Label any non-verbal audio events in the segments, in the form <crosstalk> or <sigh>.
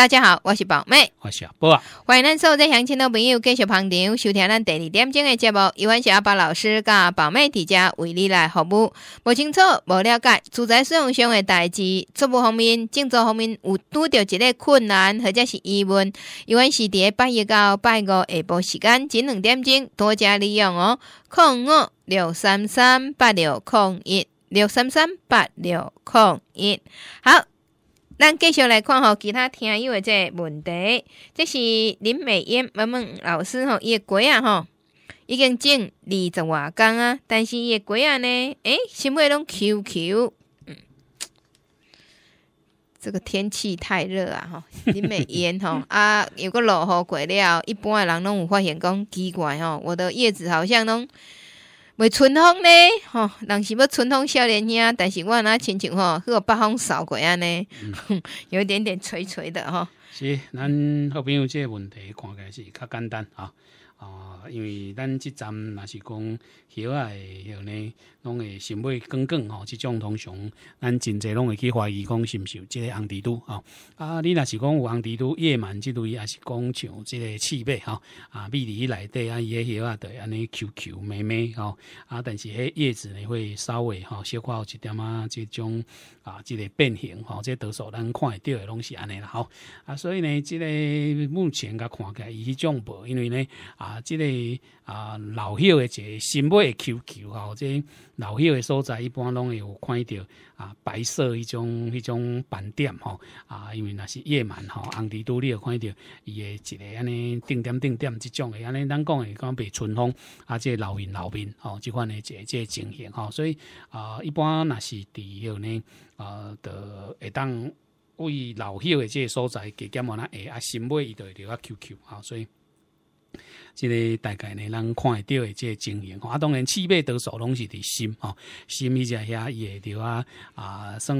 大家好，我是宝妹，我是阿波，欢迎咱有听相亲的朋友继续旁听，收听咱第二点钟的节目。伊晚是阿波老师甲宝妹在家为你来服务。不清楚、不了解，住在使用上的代志，财务方面、政策方面有遇到一个困难或者是疑问，伊晚是伫八一到八五下播时间，仅两点钟，多加利用哦。扣五六三三八六扣一六三三八六一，好。咱继续来看吼，其他听友的这问题，这是林美燕问问老师吼，伊的鸡啊吼，已经种二十外缸啊，但是伊的鸡啊呢，哎，新会拢 QQ，这个天气太热啊吼，林美燕吼 <laughs> 啊有个落雨过了，一般的人拢有发现讲奇怪吼，我的叶子好像拢。为春风呢，吼，人是要春风少年呀，但是我那亲像吼，去个北风扫过安尼，有一点点垂垂的吼，是，咱好朋友这个问题看起来是较简单啊啊。因为咱即阵若是讲，许会红诶拢会想要更改吼，即种通常，咱真侪拢会去怀疑讲，是毋是有即个红蜘蛛吼。啊，你若是讲有红蜘蛛夜满即类，也是讲像即个刺猬吼，啊，秘籍内底啊，伊也叶啊会安尼 QQ 妹妹吼。啊，但是迄叶子呢会稍微吼小有一点啊，即种啊，即个变形吼，即得数咱看会着诶拢是安尼啦吼。啊，所以呢，即个目前甲看起来伊迄种无，因为呢啊，即个。啊，老朽的即新买 QQ，吼，即老朽的所在，一般拢会有看到啊，白色迄种、迄种斑点吼啊，因为若是夜晚吼，红地都你会看到伊的一个安尼定点、定点即种的安尼，咱讲的讲被春风啊，即老远、老面吼，即款的即即情形吼，所以啊，一般若是伫迄呢啊，得会当为老朽的即所在加减换啦，哎啊，新买伊就会啊 QQ 啊，所以。即、个大概呢，咱看会到诶。即个情形。啊，当然，气脉得数拢是伫心吼、心伊只遐伊会着啊啊，算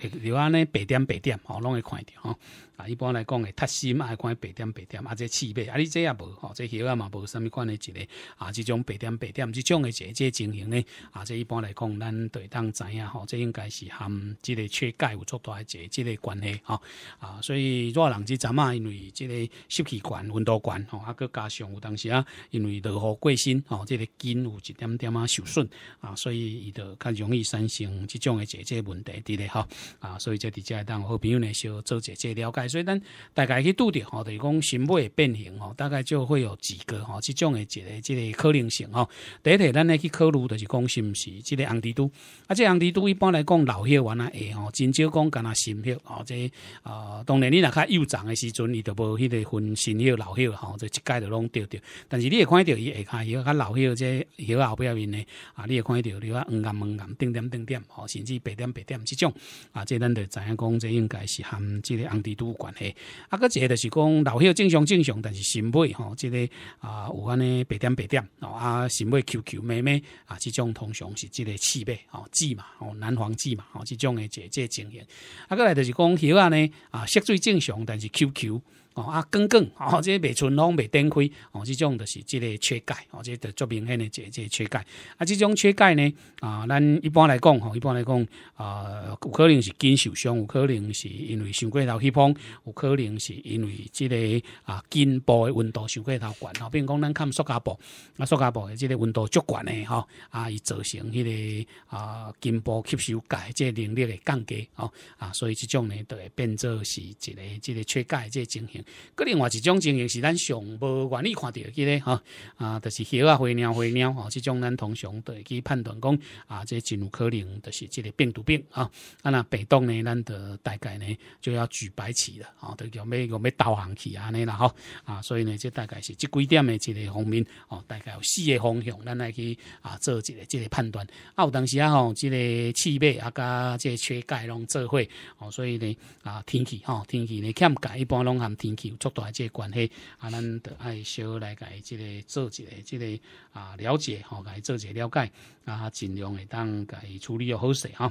会着安尼白点白点吼，拢、会看着吼。啊，一般来讲，诶，脱嘛，啊，看白点白点，啊，这刺白，啊，你这也无，吼，这血啊嘛，无什么款的一个啊，即种白点白点，即种的解这情形呢，啊，这一般来讲，咱对当知影，哦，这应该是含即个缺钙有诸多，还这之个关系，哈，啊，所以热人即阵啊，因为这个湿气管温度管，吼，啊，佮加上有当时啊，因为落雨过身，哦，这个筋有一点点啊受损，啊，所以伊就较容易产生这种的这个问题，伫咧吼啊，所以在伫家当好朋友呢，小做解这了解。所以，咱大概去拄着吼，就是讲新尾会变形吼，大概就会有几个吼，即种诶一个即个可能性吼。第个咱咧去考虑就是讲是毋是即个红蜘蛛，啊，即个红蜘蛛一般来讲老票完啊会吼，真少讲敢若新血吼。即啊，当然你若较幼长诶时阵，伊就无迄个分新血老血吼，即一概都拢着着。但是你会看到伊下骹有较老血即，血后壁面诶啊，你会看到你话黄眼、红眼、定点、定点吼，甚至白点、白点即种啊，即咱就知影讲即应该是含即个红蜘蛛。关系，啊，个一个是讲老友正常正常，但是新妹吼，即个啊有安尼白点白点哦，啊新妹 QQ 咩咩啊，即种通常是即个刺备哦痣嘛吼，南黄痣嘛哦，即种诶，即个情形，啊，个来就是讲，遐啊呢啊，色水正常，但是 QQ。哦啊，耿耿哦，这些未存拢未展开哦，这种就是这个缺钙哦，这得作明显的这这缺钙啊。这种缺钙呢啊，咱一般来讲吼，一般来讲啊，有可能是筋受伤，有可能是因为伤过头气泡，有可能是因为这个啊筋部的温度伤过头悬高。比如讲，咱看塑胶布啊，塑胶布的这个温度足悬的哈啊，伊造成迄个啊筋部吸收钙这能力的降低哦啊，所以这种呢都会变作是一个这个缺钙这情形。个另外一种情形是咱上无愿意看到去咧，哈啊，就是血啊、灰鸟、灰鸟吼，这种咱通常会去判断讲啊，这真有可能就是这个病毒病啊。那被动呢，咱得大概呢就要举白旗了啊，得有要要导航去安尼啦哈啊，所以呢，这大概是这几点的一个方面哦，大概有四个方向，咱来去啊做一个这个判断。啊，有当时啊吼，这个气备啊加这缺钙拢做会哦，所以呢啊天气哈天气呢欠钙一般拢含天。足大即个关系，啊，咱得爱小学来伊即个做一个即个啊了解吼，甲伊做一个了解，啊，尽量会当甲伊处理好势吼。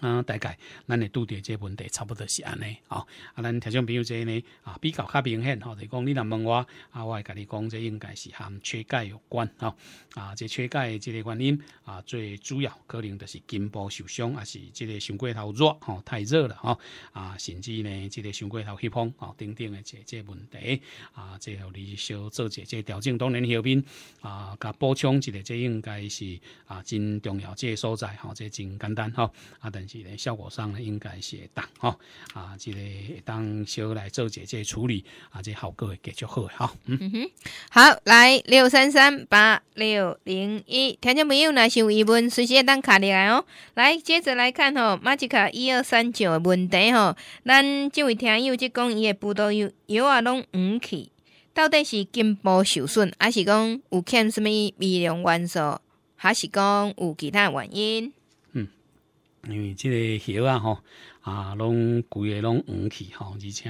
啊，大概咱会拄即这问题，差不多是安尼哦。啊，咱听众朋友这呢啊比较较明显吼，就讲你若问我，啊，我会甲你讲这应该是含缺钙有关吼。啊，这缺钙的这个原因啊，最主要可能就是筋部受伤，还是这个上过头热吼，太热了吼。啊，甚至呢，这个上过头翕风吼，等等的这这问题啊，这互你小做一这调整，当然后面啊甲补充一个，这应该是啊真重要这所在吼，这真简单吼。啊是咧效果上呢应该是会大吼啊，其咧当小来做姐姐处理啊，这些效果会继续好吼。嗯哼，好，来六三三八六零一，听众朋友，若有疑问，随时会当卡入来哦。来，接着来看吼，马吉卡一二三九的问题吼，咱这位听友即讲伊的葡萄柚柚啊拢黄去，到底是根部受损，还是讲有欠什物微量元素，还是讲有其他原因？因为即个叶啊，吼，啊，拢规个拢黄去吼，而且。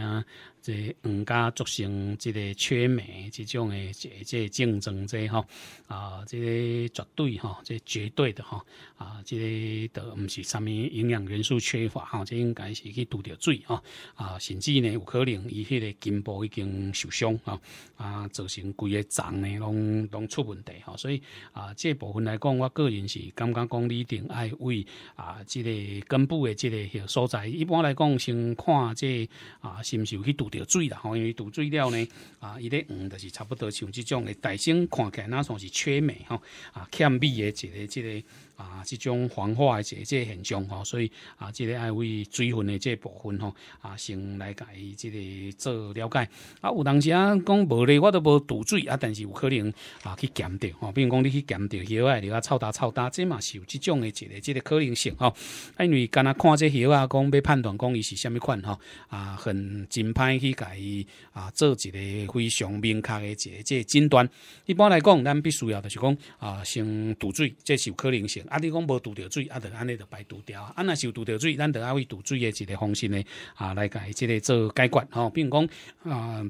即黄家造成即个缺镁即种诶，即即竞争即吼啊，即绝对吼，即绝对的吼啊，即个都毋是啥物营养元素缺乏吼，即应该是去拄着水吼啊，甚至呢有可能伊迄个根部已经受伤吼啊，造成规个脏咧拢拢出问题吼，所以啊，即部分来讲，我个人是感觉讲你一定爱为啊，即个根部诶即个所在，一般来讲先看即啊，是毋是有去拄。着水啦，吼，因为掉水了呢，啊，伊咧黄就是差不多像即种诶，大星，看起来那算是缺美，吼，啊，欠味诶一个，一个。啊，即种黄化的这即现象吼，所以啊，即个爱为水份的即部分吼，啊，先来甲伊即个做了解。啊，有当时啊，讲无咧，我都无堵水啊，但是有可能啊去咸掉吼。比如讲，你去咸掉以后，你啊臭打臭打，即嘛是有即种的一个即个可能性吼。因为干呐看即些啊，讲要判断讲伊是虾米款吼，啊，很真歹去甲伊啊做一个非常明确的即个诊断。一般来讲，咱必须要就是讲啊，先堵水，这是有可能性。啊！你讲无拄着水，啊，得安尼得排拄掉啊！若是有拄着水，咱得啊位拄水的一个方式呢，啊，来甲伊即个做解决吼，并讲啊，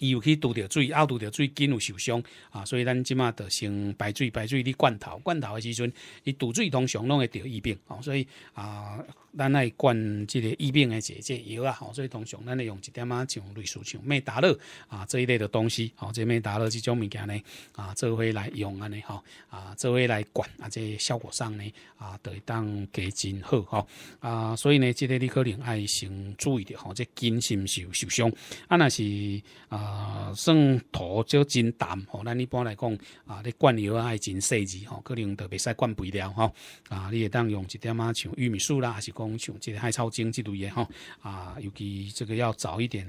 伊有去拄着水，啊，拄着水，紧有受伤啊，所以咱即马着先排水，排水你罐头，罐头诶时阵，伊拄水通常拢会得疫病哦，所以啊。咱来灌即个疫病诶，即个药啊，所以通常咱会用一点啊，像类似像麦达乐啊这一类的东西，吼，即麦达乐即种物件咧啊，做伙来用安尼吼啊，做伙来灌啊，即效果上咧啊，会当加真好吼啊，所以呢，即个你可能爱先注意点，吼，即根是受受伤啊，若是啊，算土就真淡，吼，咱一般来讲啊，你灌啊，爱真细致吼，可能特别使灌肥料吼，啊，你会当用一点啊，像玉米素啦，还是讲。像即个海草精即类的吼啊，尤其这个要早一点，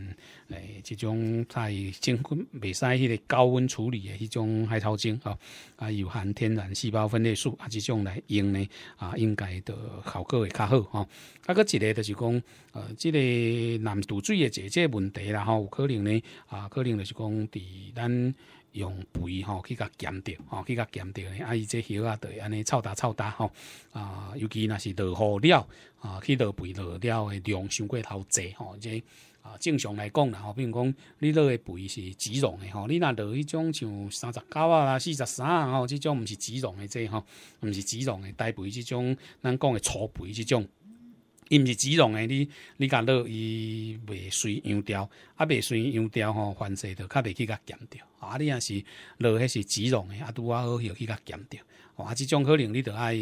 诶，即种太经过未使迄个高温处理的迄种海草精吼啊，有含天然细胞分裂素啊，即种来用呢啊，应该的效果会较好吼。啊，个一个就是讲，呃，即个难渡水的解决问题啦吼，有可能呢啊，可能就是讲，伫咱。用肥吼去甲减掉，吼去甲减掉嘞，啊伊这肉啊，会安尼臭焦臭焦吼，啊尤其若是落雨了，啊去落肥落了的量伤过头侪吼，这啊正常来讲啦，吼，比如讲你落的肥是脂肪的吼，你若落迄种像三十九啊啦、四十三吼，即种毋是脂肪的这吼，毋是脂肪的代肥即种，咱讲的粗肥即种。伊毋是脂肪诶，你你甲落伊未随油掉，啊，未随油掉吼，凡势着较未去甲减掉。啊，你若是落迄是脂肪诶，啊，拄啊好又去甲减掉。啊，即种可能你着爱。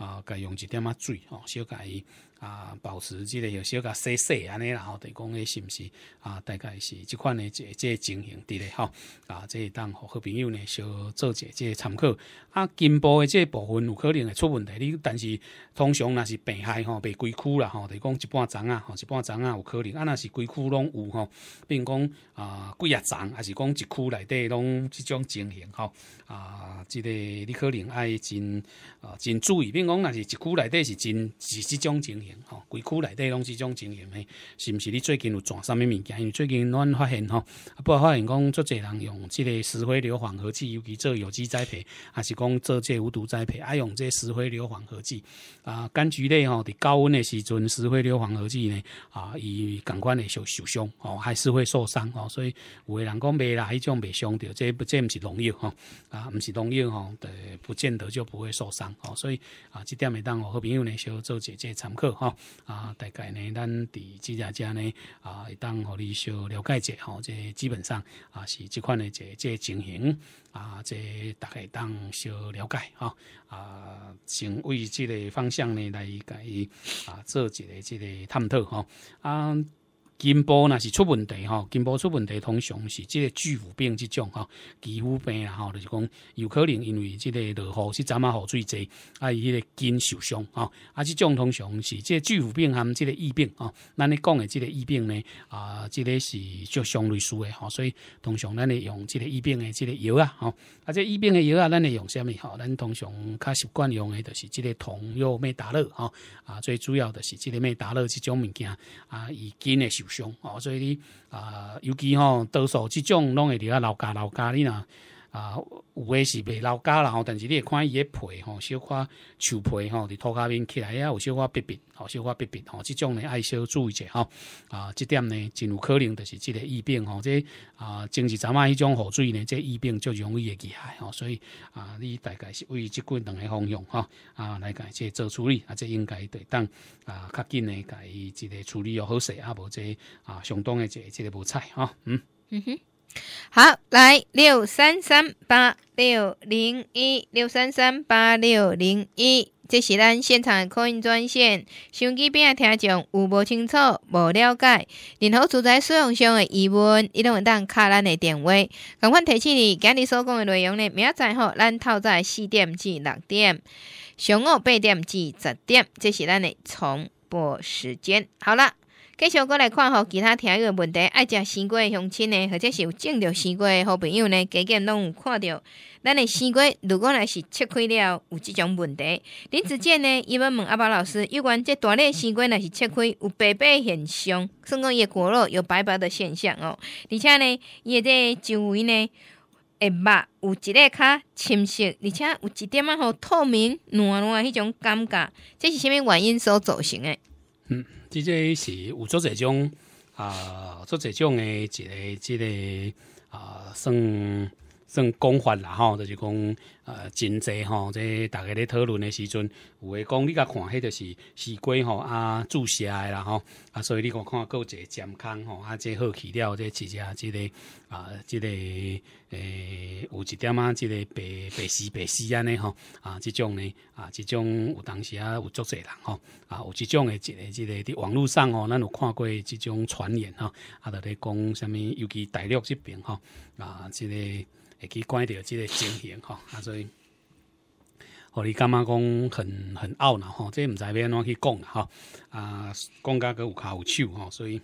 啊，该用一点啊水，吼，小甲伊啊，保持即个小甲洗洗安尼，然后对讲诶，是毋是啊？大概是即款诶，即即情形伫咧吼啊，即当好朋友呢，小做者即参考。啊，根部诶，即部分有可能会出问题，你但是通常若是病害吼，白规区啦，吼，对讲一半丛啊，吼，一半丛啊，有可能啊，若是规区拢有吼，并讲啊，几啊丛，还是讲一区内底拢即种情形，吼啊，即个你可能爱真啊，真注意，并。讲若是一区内底是真是即种情形吼，几区内底拢是即种情形嘿，是毋是？你最近有转什物物件？因为最近阮发现吼，啊，我发现讲足侪人用即个石灰硫磺合剂，尤其做有机栽培，还是讲做这无毒栽培，爱用这石灰硫磺合剂啊。柑橘类吼，伫高温的时阵，石灰硫磺合剂呢啊，伊感款会受受伤哦，还是会受伤哦。所以有的人讲未啦，迄种袂伤着，这这毋是农药吼，啊，毋是农药吼，对，不见得就不会受伤哦。所以啊。即点会当互好朋友呢，小做一这参考吼。啊，大概呢，咱伫即家家呢啊，会当互你小了解一吼，即基本上啊是即款的即即情形啊，这大概当小了解吼。啊，成为即个方向呢来伊啊做一个即个探讨吼。啊。金波那是出问题哈，金波出问题通常是即个巨腐病即种哈，肌肤病啊，就是讲有可能因为即个落雨是咱们雨水济，啊，伊个筋受伤啊，啊，即种通常是即个巨腐病含即个疫病啊，那你讲的即个疫病呢啊，即个是足相类似的哈，所以通常咱会用即个疫病的即个药啊，啊，即疫病的药啊，咱会用什么哈？咱通常较习惯用的就是即个同药美达乐吼啊，最主要的是即个美达乐即种物件啊，以筋的受。哦，所以你啊，尤其吼多数即种，拢会伫喺老家老家你啦。啊，有诶是袂老高啦吼，但是你会看伊个皮吼，小可树皮吼，伫涂骹面起来啊，有小可变变吼，小可变变吼，即种呢爱小注意者吼。啊，即点呢真有可能就是即个疫病吼，即啊政治站仔迄种雨水呢，即疫病就容易会起来吼，所以啊，你大概是为即几两个方向吼，啊来伊即做处理，啊即应该得当啊较紧诶，甲伊即个处理要好势，啊无即啊相当诶即即个无采吼，嗯。好，来六三三八六零一六三三八六零一，这是咱现场的扩音专线。手机边的听众有无清楚、无了解，任何住宅使用上的疑问，伊都会当敲咱的电话。共款提醒你，今日所讲的内容呢，明仔载吼，咱透早四点至六点，上午八点至十点，这是咱的重播时间。好了。继续过来看吼，其他田园问题，爱食西瓜的乡亲呢，或者是有种着西瓜的好朋友呢，加减拢有看到。咱的西瓜如果若是切开了，有即种问题。林子健呢，伊要问阿宝老师，有关这大粒西瓜若是切开有白白现象，算讲伊的果肉有白白的现象哦。而且呢，伊也个周围呢，诶肉有一个较深色，而且有一点仔吼透明软软迄种感觉，这是虾物原因所造成诶？嗯。即个是有做这种啊，做这种诶，一个即个啊，算算功法啦吼，就是讲。呃，真济吼，这大家咧讨论的时阵，有诶讲你甲看，迄就是是龟吼啊，注射诶啦吼，啊，所以你讲看一个健康吼，啊，这好去料，这饲只即个啊，即个诶，有一点啊，即个白白丝白丝安尼吼，啊，即种呢，啊，即种有当时啊，有足济人吼，啊，有即种诶，即个即个伫网络上吼，咱有看过即种传言吼，啊，着咧讲啥物，尤其大陆即边吼，啊，即个。会去关掉即个情形吼，啊，所以，互你感觉讲很很懊恼吼，这毋知要安怎去讲吼，啊，讲甲个有骹有臭吼，所以，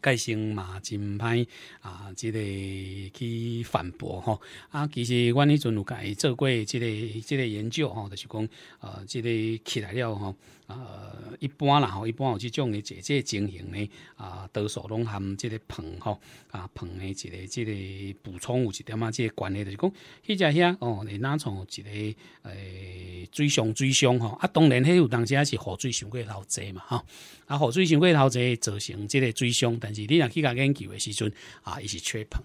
个性嘛真歹啊，即个去反驳吼啊，其实阮迄阵有甲伊做过这个这个研究吼，就是讲呃，这个起来了吼、呃，一般啦吼，一般有即种的，一个这情形呢，啊，多数拢含即个硼吼，啊，硼的一个即个补充有一点啊，个关系就是讲，迄只遐哦，你拿从一个呃水上水上吼，啊，当然迄有当时也是雨水伤过头济嘛吼，啊，雨水伤过头贼造成即个水上，但是你若去甲研究的时阵啊，伊是缺硼。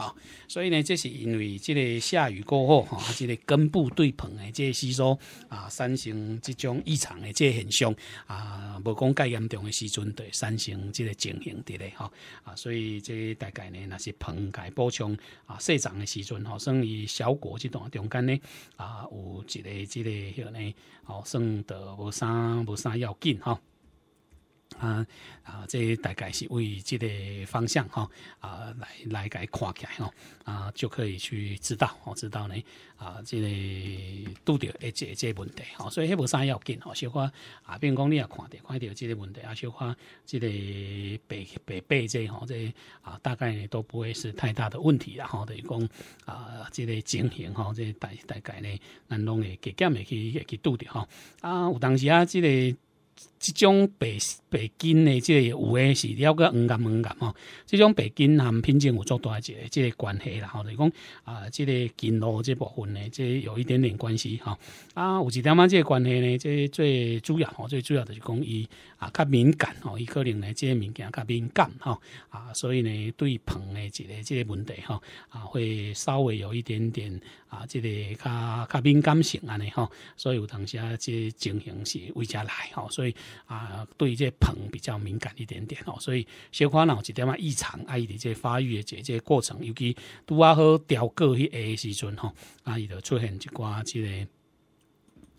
啊，所以呢，这是因为，这个下雨过后，哈，这个根部对盆的这个吸收，啊，山形这种异常的这个很凶，啊，无讲介严重的时候对山形这个情形的嘞，哈，啊，所以这大概呢那是盆该补充，啊，细长的时阵，好，算以小果这段中间呢，啊，有一个这个，哈呢，好，算得无三无三要紧，哈。啊啊，这大概是为这个方向哈啊来来改看起吼啊，就可以去知道，吼，知道呢啊，这个都即个即这问题吼，所以迄无啥要紧哦，小花啊，比如讲你也看着看着这个问题啊，小花这个白白背这吼这啊，大概都不会是太大的问题啦吼，等于讲啊，这个情形吼，这大大概呢，咱拢会加减的去去拄着吼啊，有当时啊，这个。即种白白金诶，即个有诶是了个黄感黄感吼，即种白金含品种有作大一个即个关系啦吼，就讲啊，即个筋络即部分呢，即有一点点关系吼。啊，有一点仔即个关系呢？即最主要吼，最主要就是讲伊啊较敏感吼，伊可能咧即个物件较敏感吼，啊，所以呢对棚诶一个即个问题吼，啊，会稍微有一点点啊，即个较较敏感性安尼吼，所以有当时啊即情形是为遮来吼，所以。啊，对这盆比较敏感一点点哦，所以小看哦一点异常，啊姨的这发育的这这过程，尤其拄啊好调过去的时阵吼，啊伊就出现一挂这个。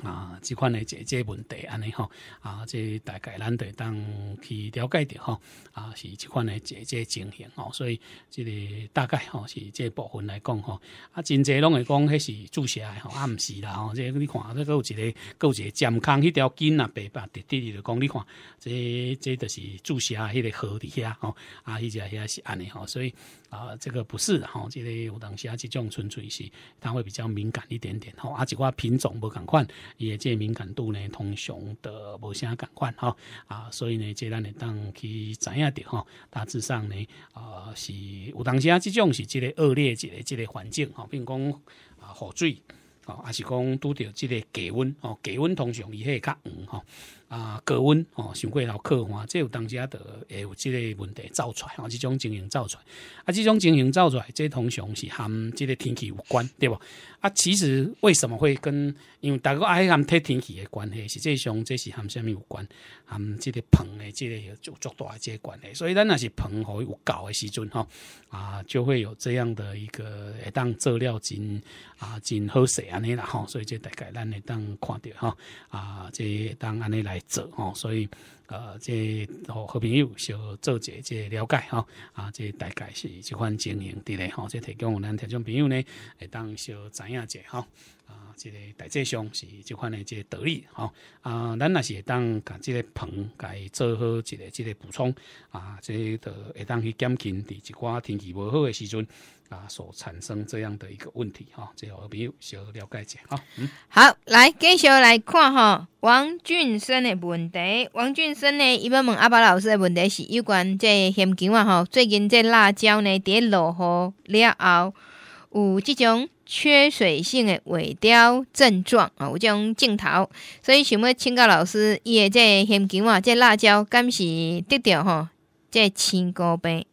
啊，即款诶，这这问题，安尼吼，啊，这大概咱得当去了解着吼，啊，是即款诶，这这情形吼，所以这个大概吼是这部分来讲吼，啊，真济拢会讲，迄是注射诶吼，啊，毋是啦吼，这你看，这有一个有一个健康迄条筋啊，白白直直的，讲你看，这这都是注射迄个河伫遐吼，啊，迄只遐是安尼吼，所以啊，这个不是吼，这个有当时啊，这种纯粹是它会比较敏感一点点吼，啊，一寡品种无共款。伊诶即敏感度呢，通常的无啥共款吼，啊，所以呢，即咱会当去知影着吼，大致上呢，啊是有当时啊，即种是即个恶劣一个即个环境吼，并讲啊雨水，啊还是讲拄着即个低温，吼，低温通常伊会较黄吼。啊，高温哦，想过老客温，这有当啊，的会有这个问题造出来，哦，这种经营造出来，啊，这种经营造出来，这通常是含这个天气有关，对不？啊，其实为什么会跟因为大个爱含天天气的关系，实际上这是含什么有关，含这个棚的这个就做大这个关系，所以咱那是棚和有搞的时阵哈，啊，就会有这样的一个当做料真啊真好势安尼啦哈，所以这大概咱会当看到哈，啊，这当安尼来。做吼，所以呃，这和朋友小做者下这了解哈啊，这大概是这款经营伫咧吼，这提供咱听众朋友呢，会当小知影者吼。哈啊，这个大致上是这款的这个道理吼。啊，咱也是会当把这个棚该做好一个这个补充啊，这会当去减轻伫一寡天气无好的时阵。啊，所产生这样的一个问题哈，这朋友小了解下哈。嗯，好，来继续来看哈，王俊生的问题。王俊生呢，伊要问阿巴老师的问题是有关这仙姜啊哈，最近这辣椒呢，咧落雨了后有这种缺水性的萎凋症状啊，这种镜头，所以想要请教老师，伊的这仙姜啊，这辣椒敢是得掉吼，这青枯病？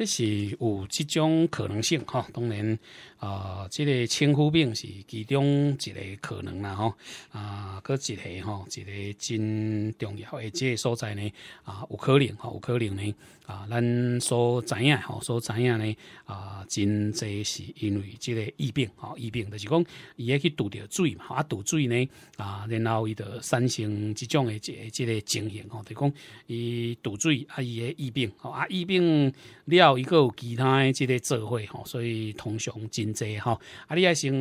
这是有这种可能性哈，当然。啊，这个青枯病是其中一个可能啦，吼，啊，个一个吼，一个真重要诶，这个所在呢啊，有可能吼，有可能呢啊，咱所知影吼，所知影呢啊，真侪是因为这个疫病吼，疫病就是讲伊去堵着水嘛，啊，堵水呢啊，然后伊就产生这种诶，即即个情形吼，就讲伊堵水啊，伊个疫病吼、啊，疫病了伊以有其他即个作会，吼，所以通常真。济吼。啊，你爱先，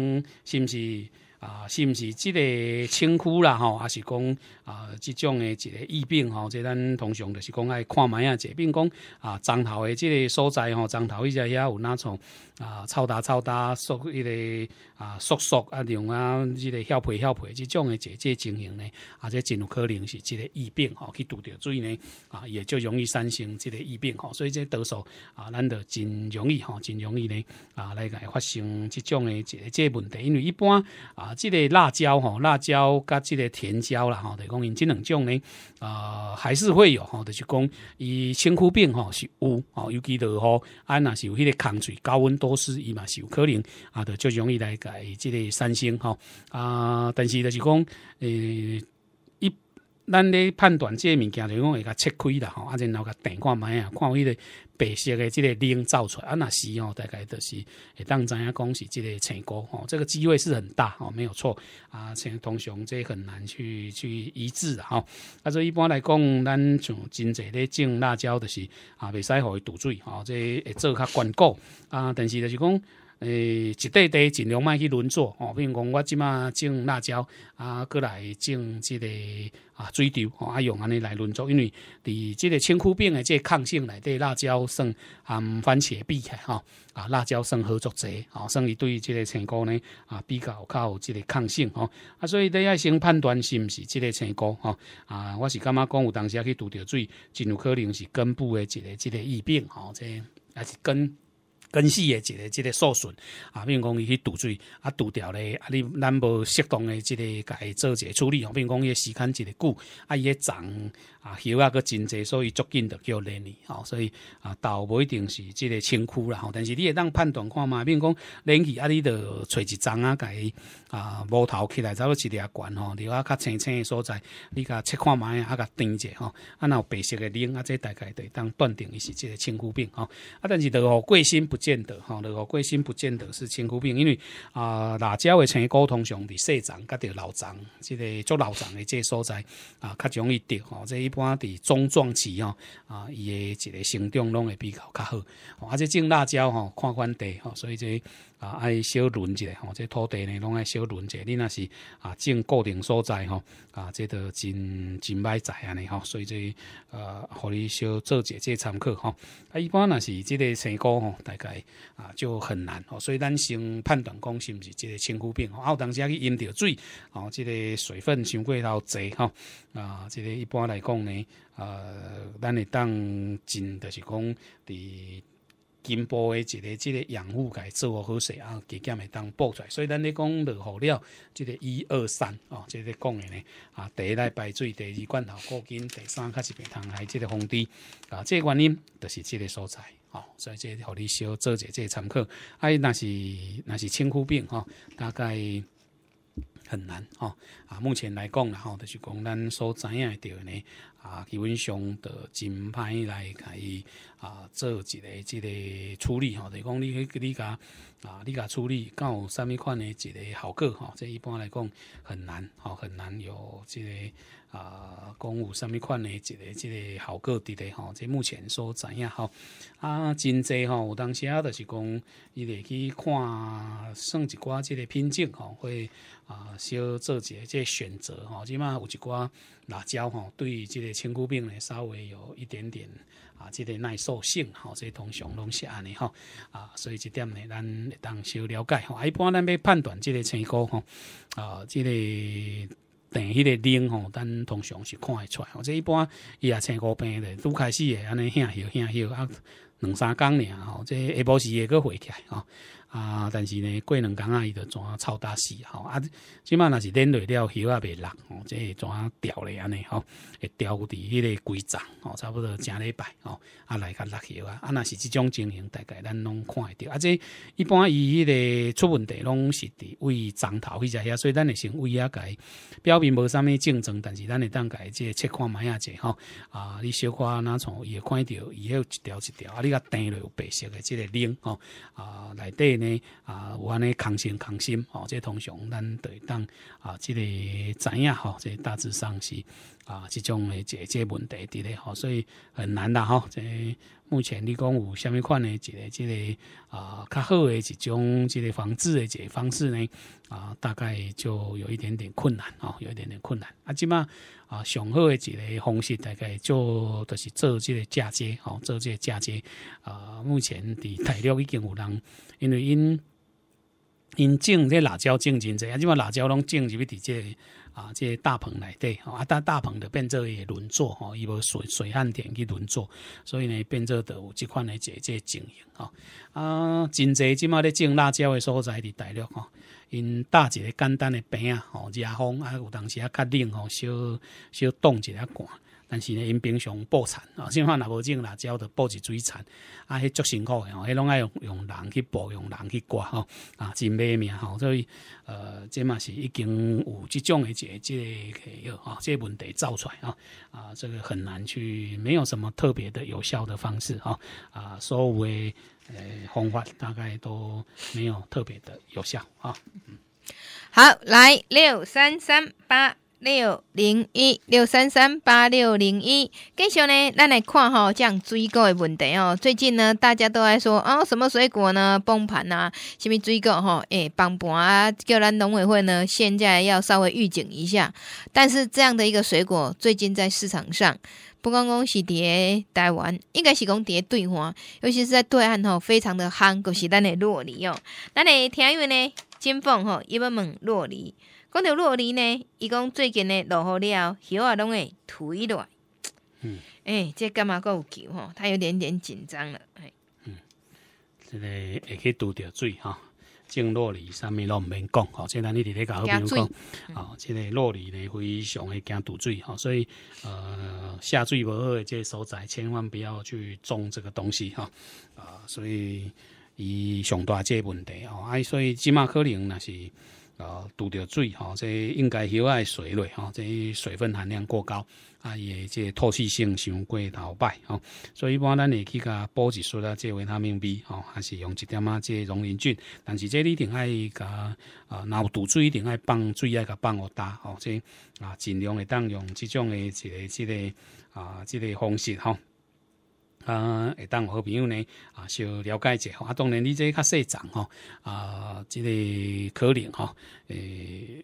是毋是啊，是毋是即个清呼啦吼？还是讲啊，即种诶一个疫病吼？即咱通常就是讲爱看蛮啊，疾病讲啊，樟头诶即个所在吼，樟头伊就遐有哪创啊，超大超大属迄个。啊，缩缩啊，用啊即个调配、调配即种诶，即个情形呢，啊，即真有可能是即个疫病吼，去拄着水呢，啊，也就容易产生即个疫病吼，所以即多数啊，咱着真容易吼，真容易呢，啊，来个发生即种诶，即个问题，因为一般啊，即个辣椒吼，辣椒甲即个甜椒啦吼，就讲因这两种呢，啊，还是会有吼，就讲伊青苦病吼是有哦，尤其着吼，安若是有迄个抗水高温多湿，伊嘛是有可能啊，就容易来个。即个三星吼啊，但是就是讲，诶，一咱咧判断即个物件就是讲会较吃亏啦吼，啊，然后甲点看买啊，看迄个白色诶，即个零造出来啊，若是吼，大概著是会当知影讲是即个成果吼，这个机会是很大吼，没有错啊，像通常这很难去去医治啦吼，啊，所以一般来讲，咱像真侪咧种辣椒著是啊，袂使互伊堵嘴即这会做较关顾啊，但是就是讲。诶，一块地尽量卖去轮作哦，比如讲我即马种辣椒啊，过来种即个啊水稻哦，啊用安尼来轮作，因为伫即个青枯病的即个抗性内底，辣椒算含番茄比起来哈啊，辣椒算合作者哦，算伊对即个青果呢啊比较较有即个抗性哦啊，所以得要先判断是毋是即个青果哦啊，我是感觉讲有当时去拄着水，真有可能是根部的一个即个疫病哦，这也是根。根系的一个一个受损，啊，比如讲伊去堵水啊堵掉咧，啊你咱无适当诶即个伊做一个处理吼，比如讲伊时间一个久，啊伊个长啊叶啊个真侪，所以足紧着叫烂哩吼，所以啊痘无一定是即个清枯啦吼，但是你会当判断看嘛，比如讲烂去啊，你着找一丛啊，伊啊无头起来差不一个悬，吼，另外较青青诶所在，你甲切看麦啊，甲家者吼，啊若有白色的零啊，即大概得当断定伊是即个清枯病吼，啊但是着过心不。见得，吼，辣贵性不见得是千古病，因为啊，辣椒的成沟通上伫细种甲着老种，即个足老种的这所在啊，较容易得吼。这一般伫中壮期吼啊，伊的一个生长拢会比较较好，而且种辣椒吼，看块地吼，所以这。啊，爱少轮一下吼，这土地呢，拢爱少轮一下。你若是啊，种固定所在吼，啊，这都真真歹栽安尼吼。所以这呃，互你小做一下参考吼。啊，一般若是即个生菇吼，大概啊就很难哦。所以咱先判断讲是毋是即个青枯病，啊，当时再去淹着水哦，这个水分伤过头济吼，啊。这个一般来讲呢，呃，咱会当真就是讲伫。金箔诶，一个即个养护，改做何好势啊？加减会当报出来，所以咱咧讲落雨了，即个一二三哦，即个讲诶呢啊，第一来排水，第二罐头过紧，第三较是平摊，还即个风低啊，即个原因就是即个所在哦，所以即个互你小做者即个参考。哎，那是那是清枯病吼，大概很难哦啊。目前来讲啦，吼，就是讲咱所知影着呢。啊，基本上都真歹来去啊做一个这个处理吼，就讲你你甲啊你甲处理有啥物款的一个效果吼，这一般来讲很难吼，很难有这个。啊，讲有啥物款诶，一个、一个效果伫咧吼，即目前所知影吼。啊，真侪吼，有当时啊，就是讲伊会去看，算一寡即个品种吼，或啊，小做一即选择吼。即码有一寡辣椒吼，对于即个青枯病咧，稍微有一点点啊，即个耐受性吼。即通常拢是安尼吼。啊，所以即点呢，咱会当小了解吼。啊。一般咱要判断即个青果吼，啊，即个。等迄个零吼，咱通常是看会出，吼。这一般伊也青高病的，拄开始会安尼歇歇歇歇，啊，两三工尔吼，这下晡时会阁回起来吼。啊！但是呢，过两工啊，伊就怎啊臭大死吼啊！即码若是连落了叶也未落，吼，即会怎啊调咧安尼吼？会调伫迄个规章吼，差不多正礼拜，吼，啊来甲落叶啊！啊，若是即种情形，大概咱拢看会着。啊，即一般伊迄个出问题拢是伫胃长头迄只遐，所以咱会先胃啊改。表面无啥物症状，但是咱会当改即切看买下者吼啊！你小可哪从伊会看着伊迄有条一条，啊，你甲顶落有白色诶，即个鳞，吼啊，内底。呢啊，安尼抗性抗心哦，这通常咱对当啊，这个知影吼，这大致上是啊，即种诶解决问题伫咧吼，所以很难啦吼。这目前你讲有虾米款诶，一个、即个啊，较好诶一种、即个防治的个方式呢？啊，大概就有一点点困难吼，有一点点困难啊。即嘛。啊，上好的一个方式大概做就是做这个嫁接哦，做这嫁接啊。目前伫大陆已经有人。因为因因种这辣椒种真济，啊，即满辣椒拢种入去即这啊，这大棚内底吼，啊，大大棚就变做伊轮作吼，伊无水水汉田去轮作，所以呢，变做得有即款的这这经营吼啊，真济即嘛咧种辣椒的所在伫大陆吼，因搭一个简单的棚啊，吼遮风啊，有当时啊较冷吼，小小冻一下寒。但是呢，因平常捕产啊，像看哪个种辣椒的报一水产啊，迄足辛苦的吼，迄拢爱用用人去报，用人去挂吼啊，真卖命吼，所以呃，这嘛是已经有即种的这这个客哦啊，这问题造出来啊啊，这个很难去，没有什么特别的有效的方式啊啊，有诶呃方法大概都没有特别的有效啊。好，来六三三八。六零一六三三八六零一，继续呢，咱来看吼，样水果的问题哦。最近呢，大家都爱说哦，什么水果呢崩盘呐？什么水果哈？诶，崩盘啊！叫咱农委会呢，现在要稍微预警一下。但是这样的一个水果，最近在市场上，不光光是跌台湾，应该是讲跌对岸，尤其是在对岸吼，非常的夯，果是咱的洛梨哦。咱的听一呢，金凤吼，伊要问洛梨。讲到洛璃呢，伊讲最近呢，落雨了，叶啊拢会土落。嗯，诶，这干嘛够有球吼？他有点点紧张了。嗯，这个会去堵着水吼，种落雨，啥物拢毋免讲，吼，即咱你直咧甲好朋友讲，吼，即个洛璃呢，非常诶惊堵水吼，所以呃，下水无好诶，即个所在，千万不要去种这个东西吼。啊，所以伊上大即个问题哦，啊，所以即马可能若是。呃，堵着水吼，这应该喜爱水类吼，这水分含量过高啊，也这透气性伤过淘汰吼，所以一般咱会去甲补一素啊，这维他命 B 吼，还是用一点啊，这溶林菌，但是这你定爱甲啊，有堵水一定爱放水，爱甲放互大吼，这啊，尽量会当用这种的一个这个啊，这个方式吼。啊，会当好朋友呢，啊，小了解一下，啊，当然你这较细长吼，啊，这个可能吼，诶。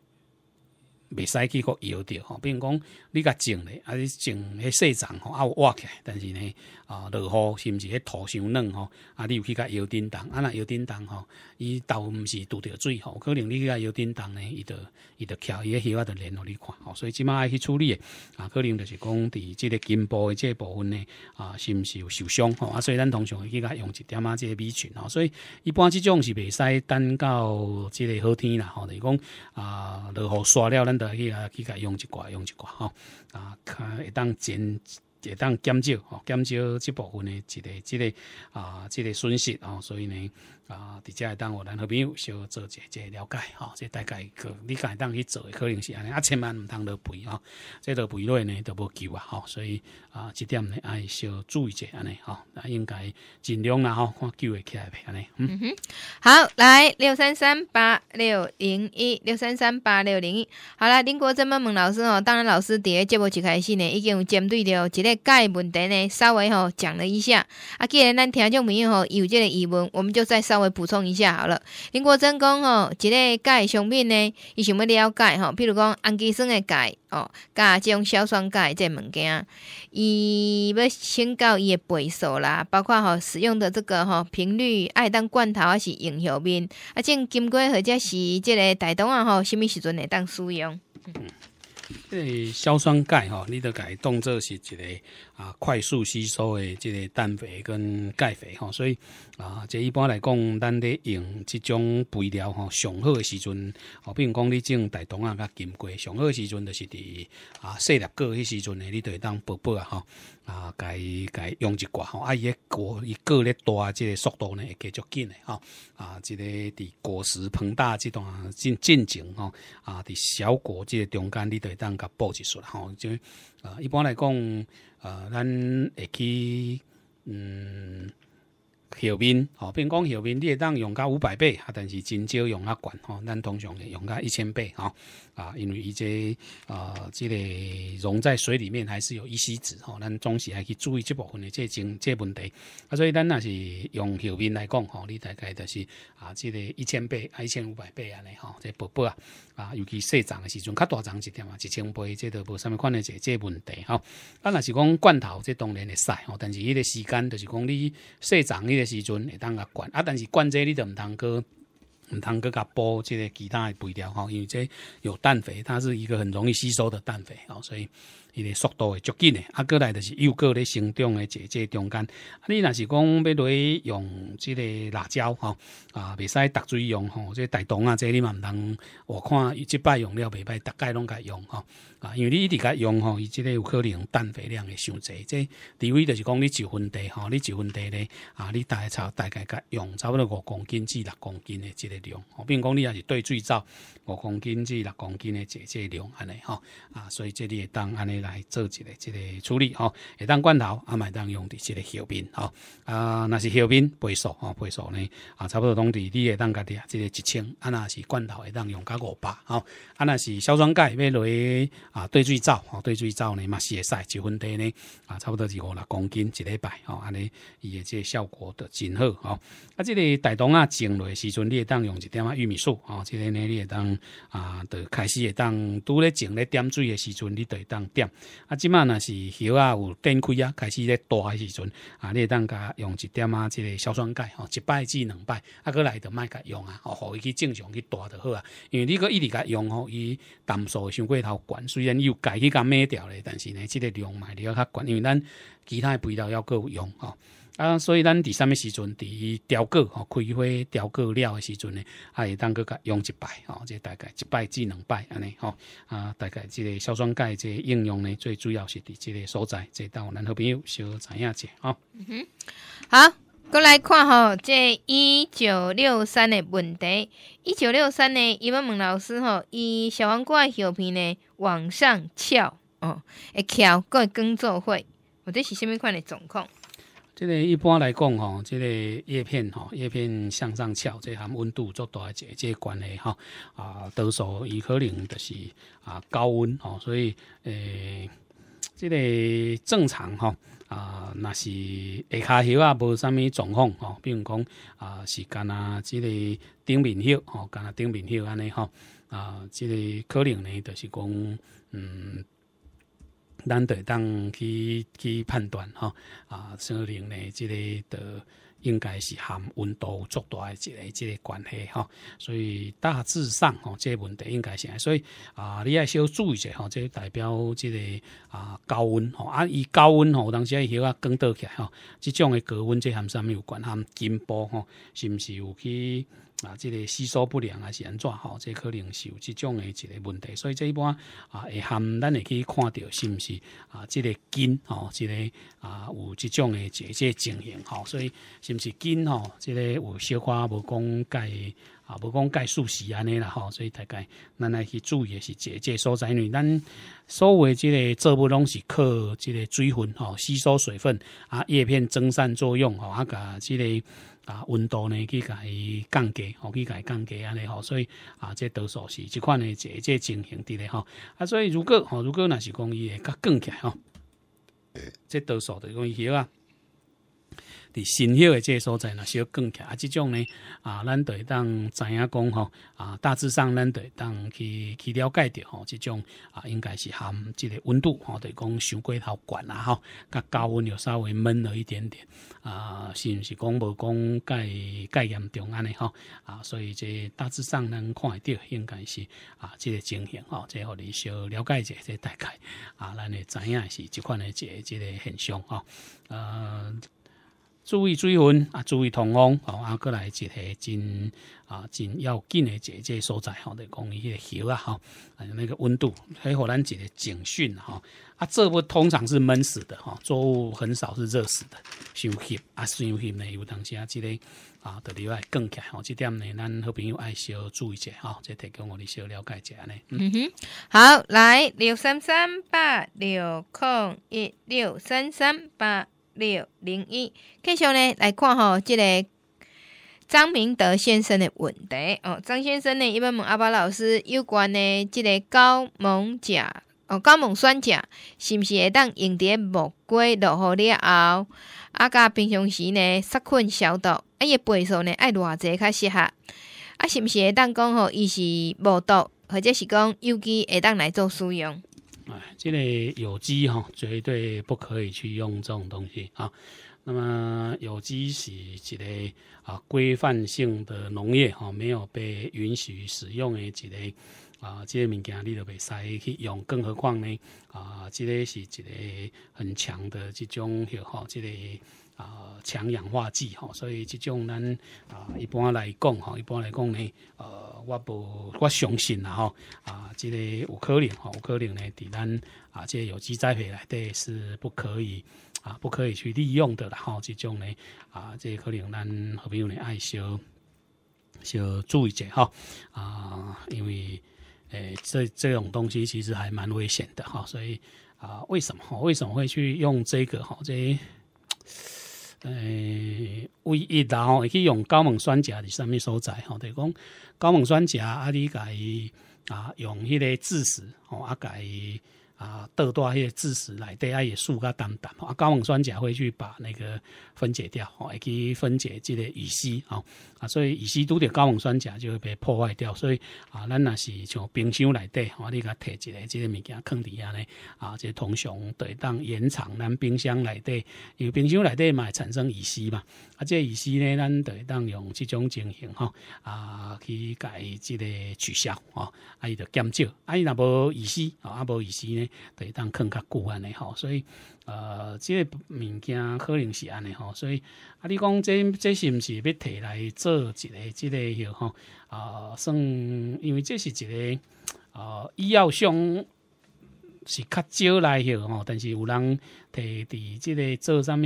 袂使去去摇着吼，比如讲你甲种咧，啊你种迄细丛吼，啊有挖起来，但是呢，啊落雨是毋是迄土伤软吼？啊你有去甲摇振动，啊若摇振动吼，伊倒毋是拄着水吼，可能你去甲摇振动呢，伊着伊着撬迄个叶啊，着连互你看吼，所以即马爱去处理，啊可能着是讲伫即个根部诶，即个部分呢，啊是毋是有受伤？吼，啊所以咱通常去甲用一点仔即个米泉吼，所以一般即种是袂使等到即个好天啦，吼，等是讲啊落雨刷了。的去啊，去甲用一寡用一寡吼啊，可会当减，会当减少吼，减少即部分的一个、这个啊、这个损失吼，所以呢。啊，伫会当我咱好朋友小做一下了解吼，这大概个你会当去做，可能是安尼，啊千万毋通落肥吼，这落肥内呢都无救啊吼，所以啊这点呢爱小注意一下尼吼，那应该尽量啦吼，看救会起来的安尼。嗯哼，好，来六三三八六零一六三三八六零一，好了，林国珍问老师哦，当然老师伫咧节目一开始呢，已经有针对着一个解问题呢，稍微吼讲了一下，啊既然咱听众朋友有这个疑问，我们就再稍。稍微补充一下好了，林国珍讲吼，一个钙上面呢，伊想要了解吼，譬如讲氨基酸的钙哦，加种硝酸钙这物件，伊要升到伊的倍数啦，包括吼使用的这个吼频率，爱当罐头还是用药面，啊正经过或者是即个大东啊吼，什么时阵会当使用？嗯，这硝酸钙吼，你得改动做是一个。啊，快速吸收诶，即个氮肥跟钙肥吼，所以啊，即一般来讲，咱咧用即种肥料吼，上好时阵，哦，比如讲你种大冬啊、甲金瓜，上好时阵就是伫啊四粒果迄时阵诶，你就会当补补啊吼，啊，该该用一寡吼，啊，伊果伊果咧大，即个速度呢，会加足紧诶吼，啊，即个伫果实膨大这段进进程吼，啊，伫小果即中间，你就会当甲补一束吼，就啊，一般来讲。呃，咱会去嗯，后面哦，比如讲后面你会当用到五百倍啊，但是真少用较悬哦，咱通常会用到一千倍哦啊，因为伊这呃，即个溶在水里面还是有一丝子吼，咱总是爱去注意这部分的这种这问题。啊，所以咱那是用后面来讲吼，你大概就是啊，即个一千倍、一千五百倍安尼吼，这宝宝啊啊，尤其细长的时阵，较大长一点嘛，一千倍，这都无啥物款的这这问题吼。啊，那是讲罐头，这当然会使吼，但是伊个时间，就是讲你细长伊个时阵会当较罐，啊，但是罐仔你就唔通过。唔们汤哥甲煲这些其他肥料吼，因为这有氮肥，它是一个很容易吸收的氮肥吼，所以。伊个速度会足紧诶，啊，过来就是幼个咧成长诶，节节中间，你若是讲要落去用即个辣椒吼，啊，未使逐水用吼，即大洞啊，即你嘛毋通，我看即摆用了未歹，逐概拢甲用吼，啊，因为你一直甲用吼，伊即个有可能氮肥量会伤侪，即地位就是讲你一分地吼，你一分地咧啊，你大差大概甲用差不多五公斤至六公斤诶，即个量，比如讲你若是对最照五公斤至六公斤诶节节量安尼吼，啊，所以即会当安尼。来做一个这个处理吼，会当罐头啊，买当用的这个后面吼啊，那是后面倍数吼倍数呢啊，差不多同伫你也当家的啊，这个一千，啊那是罐头也当用个五百啊啊那是硝酸钙要落啊兑水灶吼兑水灶呢嘛是会使，一分题呢啊差不多是五六公斤一个拜吼，安尼伊的这个效果都真好吼啊，这个大冬啊种落时阵你也当用一点啊玉米素哦，这个呢你也当啊，开始也当拄咧种咧点缀的时阵，你会当点。啊，即卖若是叶啊有垫开啊，开始咧大诶时阵啊，你当甲用一点啊，即个硝酸钙吼，一摆至两摆，啊，过来就卖甲用啊，哦，互伊去正常去大就好啊。因为你个一直甲用吼，伊淡素伤过头悬，虽然伊有改去甲买掉咧，但是呢，即个量买你要悬，因为咱其他肥料要够用吼。啊，所以咱伫啥物时阵，伫调过吼开花、凋果了时阵呢，啊，会当佫用一摆吼，即大概一摆至两摆安尼吼啊。大概即个硝酸钙即应用呢，最主要是伫即个所在，即到咱好朋友小知影者吼。嗯哼，好，佮来看吼，即一九六三的问题。一九六三呢，伊问问老师吼，伊小黄瓜的叶片呢往上翘哦，会翘会更做会，或者是啥物款的状况？即个一般来讲吼，即个叶片吼，叶片向上翘，即含温度作大一即关系吼。啊，多数伊可能就是啊高温吼，所以诶，即个正常吼。啊，那是下骹叶啊无啥物状况吼，比如讲啊时间啊，即个顶面叶吼，干啊顶面叶安尼吼。啊，即个可能呢就是讲嗯。咱得当去去判断吼啊，森林呢，即个的应该是含温度足大一个一个关系吼。所以大致上吼，即这问题应该是所以啊，你也小注意者吼，即这代表这个啊高温吼，啊以高温有当时啊又啊更倒起来吼，即种诶高温即含啥物有关含金波吼，是毋是有去？啊，这个吸收不良啊是安怎吼？这可能是有即种的一个问题，所以这一般啊，会含咱会去看到是毋是啊？这个根吼，这个啊有即种的即个情形吼，所以是毋是根吼，这个有小可无讲解，啊，无讲解树食安尼啦吼，所以大概咱来去注意是这些所在内，咱所谓即个做物拢是靠即个水分吼，吸收水分啊，叶片蒸散作用吼啊甲即个。啊，温度呢去甲伊降低，哦，去甲伊降低安尼吼，所以啊，这多数是即款呢，一这情形伫咧吼，啊，所以如果，吼，如果若是讲伊会较更起来，吼，即这多数的讲伊啊。新乡的这个所在呢，小要更啊，这种呢啊，咱得当知影讲吼啊？大致上，咱得当去去了解着吼，这种啊，应该是含这个温度，我得讲稍过头悬了哈，甲高温又稍微闷了一点点啊，是毋是讲无讲概概严重安尼吼啊？所以这大致上能看得到，应该是啊，这个情形哦，这互你小了解一下，这大概啊，咱会知影是这款的这这个现象哈？呃。注意水分啊，注意通风，吼啊，过来一个真啊真要紧的这个所在，吼，来讲迄个叶啊，吼，啊有那个温度，还有咱一个警讯，吼啊，这不通常是闷死的，吼，作物很少是热死的，伤潮啊，伤潮呢，有当时啊即个啊，特别更起来，吼，这点呢，咱好朋友爱小注意者，吼，再提供我哋小了解者呢。嗯哼，好，来六三三八六空一六三三八。六零一继续呢来看吼，即个张明德先生的问题哦。张先生呢一般问阿爸老师有关呢即个高锰钾哦，高锰酸钾是毋是会当用伫木瓜落雨了后？啊，甲平常时呢杀菌消毒，啊，也倍数呢爱偌侪较适合。啊，是毋是会当讲吼，伊是无毒，或者是讲有机会当来做使用？哎，这类有机哈，绝对不可以去用这种东西啊。那么，有机是一个啊规范性的农业哈，没有被允许使用的一个啊这些物件你都别使去用。更何况呢啊，这个是一个很强的这种，哈，这个。啊，强氧化剂吼，所以这种咱啊，一般来讲吼，一般来讲呢，呃，我不我相信啦吼，啊，这个有可能吼，有可能呢，在咱啊，这有机栽培来是不可以啊，不可以去利用的吼，这种呢，啊，这可能咱好朋友呢爱少注意者吼，啊，因为诶，这这种东西其实还蛮危险的哈，所以啊，为什么为什么会去用这个这？诶，唯胃液哦，去用高锰酸钾的啥物所在？吼，就讲高锰酸钾啊，你改啊，用迄个致死哦，啊改。啊，多大些知识来？底啊，也数个等等，啊，高锰酸钾会去把那个分解掉，会去分解这个乙烯啊，啊，所以乙烯拄着高锰酸钾就会被破坏掉。所以啊，咱那是像冰箱内底，我你甲摕一个这个物件坑底下咧，啊，这通常对当延长咱冰箱内底，为冰箱内底嘛，产生乙烯嘛。啊，这意思呢，咱会当用即种情形吼啊，去改即个取消吼，啊，伊着减少，啊，伊若无意思啊，啊，无意思呢，会当更加久安尼吼，所以呃，这个物件可能是安尼吼，所以啊，你讲这这是毋是要摕来做一个这个哟吼，啊，算因为这是一个啊，医药商是较少来哟吼，但是有人。提伫即个做啥物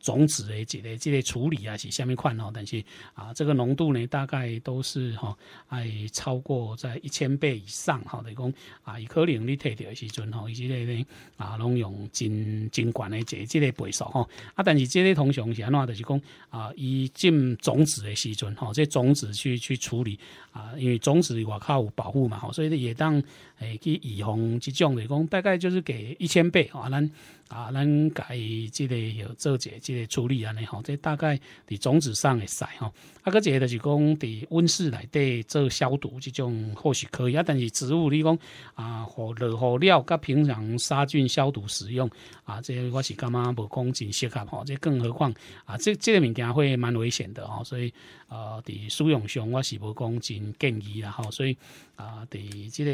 种子诶，即个即个处理啊，是啥物款吼？但是啊，这个浓度呢，大概都是吼，系超过在一千倍以上吼。于讲啊，伊可能你提着时阵吼，伊即个咧啊，拢用真真悬诶一个即个倍数吼。啊，但是即个通常是安怎，就是讲啊，伊进种子诶时阵吼，即种子去去处理啊，因为种子外靠保护嘛吼，所以也当诶去预防即种诶讲，大概就是给一千倍啊，咱。啊，咱家己即个要做者即个处理安尼吼，即大概伫种子上会使吼，啊，个即就是讲伫温室内底做消毒即种或许可以啊，但是植物你讲啊，或热火料甲平常杀菌消毒使用啊，即我是感觉无讲真适合吼，即更何况啊，这这个物件会蛮危险的吼，所以啊，伫使用上我是无讲真建议啦吼，所以啊，伫即个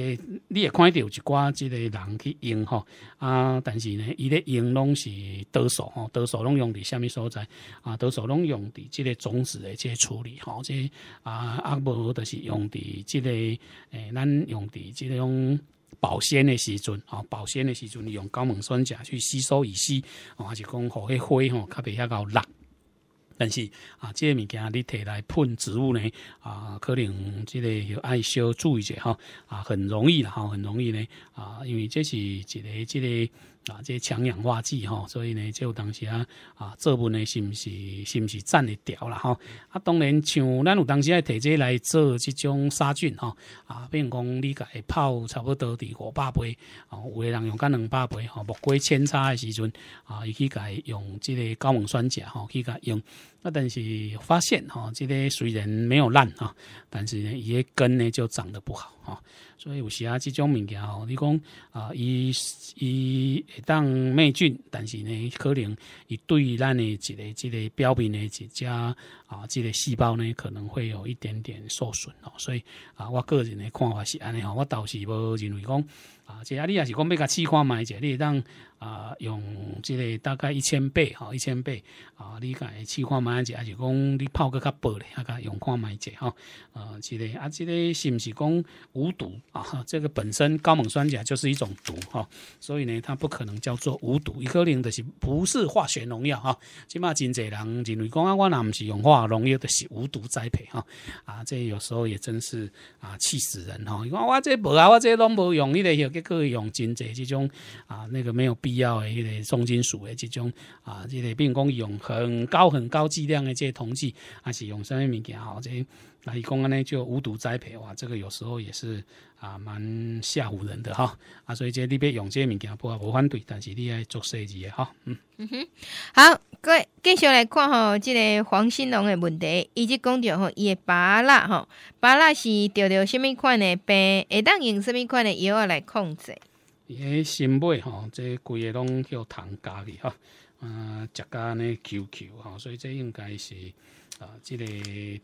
你也看到一寡即个人去用吼啊，但是呢，伊咧。用拢是多数吼？多数拢用伫虾米所在啊？多数拢用伫即个种子的即个处理吼，这啊啊无就是用伫即个诶，咱用伫即种保鲜的时阵吼，保鲜的时阵用高锰酸钾去吸收乙烯哦，是讲好迄灰吼，较袂遐较辣。但是啊，这个物件你摕来喷植物呢啊，可能即个要爱稍注意者吼，啊，很容易啦，吼，很容易呢啊，因为这是一个，这个。啊，这强氧化剂哈，所以呢，就当时啊，啊，这部呢，是不是是不是占得掉了哈？啊，当然，像咱有当时来提这来做这种杀菌哈，啊，比如讲你该泡差不多伫五百杯，哦，有的人用个两百杯，哦，木瓜扦插的时阵啊，去该用这个高锰酸钾哈，去该用，那但是发现哈，这个虽然没有烂哈，但是呢，伊个根呢就长得不好哈。所以有时啊，即种物件吼，你讲啊，伊伊会当灭菌，但是呢，可能伊对咱的一个、一个表面的一只啊、即个细胞呢，可能会有一点点受损哦。所以啊，我个人的看法是安尼吼，我倒是无认为讲。啊，即个你也是讲要甲试看卖者，你当啊用即个大概一千倍吼，一千倍啊，你会试看卖者，而是讲你泡个较薄咧，啊甲用看卖者吼，啊，即个啊，即个是毋是讲无毒啊？这个本身高锰酸钾就是一种毒吼。所以呢，它不可能叫做无毒，伊可能就是不是化学农药哈。即码真侪人认为讲啊，我若毋是用化农药就是无毒栽培吼，啊，这有时候也真是啊，气死人吼。伊讲我这无啊，我这拢无用你的。各用真济这种啊，那个没有必要的一个重金属的这种啊，这个并公用很高很高质量的这些铜器，还是用什么物件好些。啊，伊讲安尼就无毒栽培哇，这个有时候也是啊，蛮吓唬人的哈啊。所以你别用这些物件，不无反对，但是你要做设计的哈。嗯哼，好。各位继续来看吼，这个黄新龙的问题，伊及讲着吼伊的巴拉吼，巴拉是着着什物款的病？一当用什物款的药来控制？伊新买吼，这规个拢叫糖咖吼，啊，食甲安尼 QQ 吼，所以这应该是。啊，这个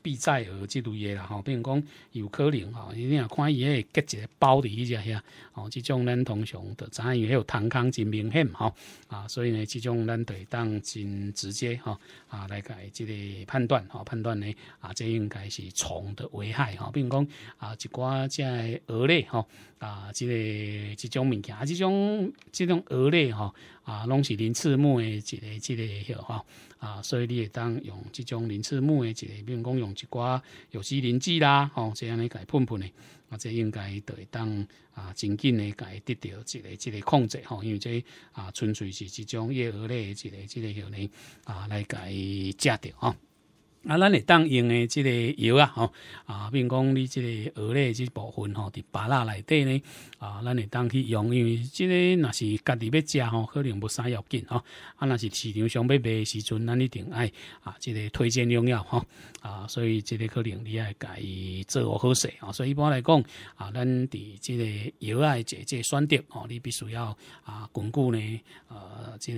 避债额即类嘢啦，吼，比如讲有可能，吼，你若看伊迄结个包伫伊只遐，吼，即种咱通常知影伊迄有弹坑真明显，吼，啊，所以呢，即种咱对当真直接，吼，啊，来伊即个判断，吼，判断呢，啊，这应该是虫的危害，吼，比如讲啊，一寡这类，吼，啊，这个即种物件，啊，即种即种蛾类，吼，啊，拢是鳞翅目诶，一个这个许，吼，啊，所以你会当用即种鳞翅。木的一个，比如讲用一寡有机磷剂啦，吼，这样来改喷喷的，或者应该会当啊，紧紧的改滴到一个一个控制吼，因为这啊纯粹是一种叶蛾类的一个一个药呢，啊来改杀掉吼。啊，咱会当用诶，即个药啊，吼啊，并讲你即个鹅咧，即部分吼伫巴拉内底呢，啊，咱会当去用，因为即个若是家己要食吼，可能无啥要紧吼，啊，若是市场上要卖时阵，咱一定爱啊，即个推荐用药吼，啊，所以即个可能你爱家己做我好势啊，所以一般来讲啊，咱伫即个药啊，诶即个选择吼，你必须要啊巩固呢，呃，即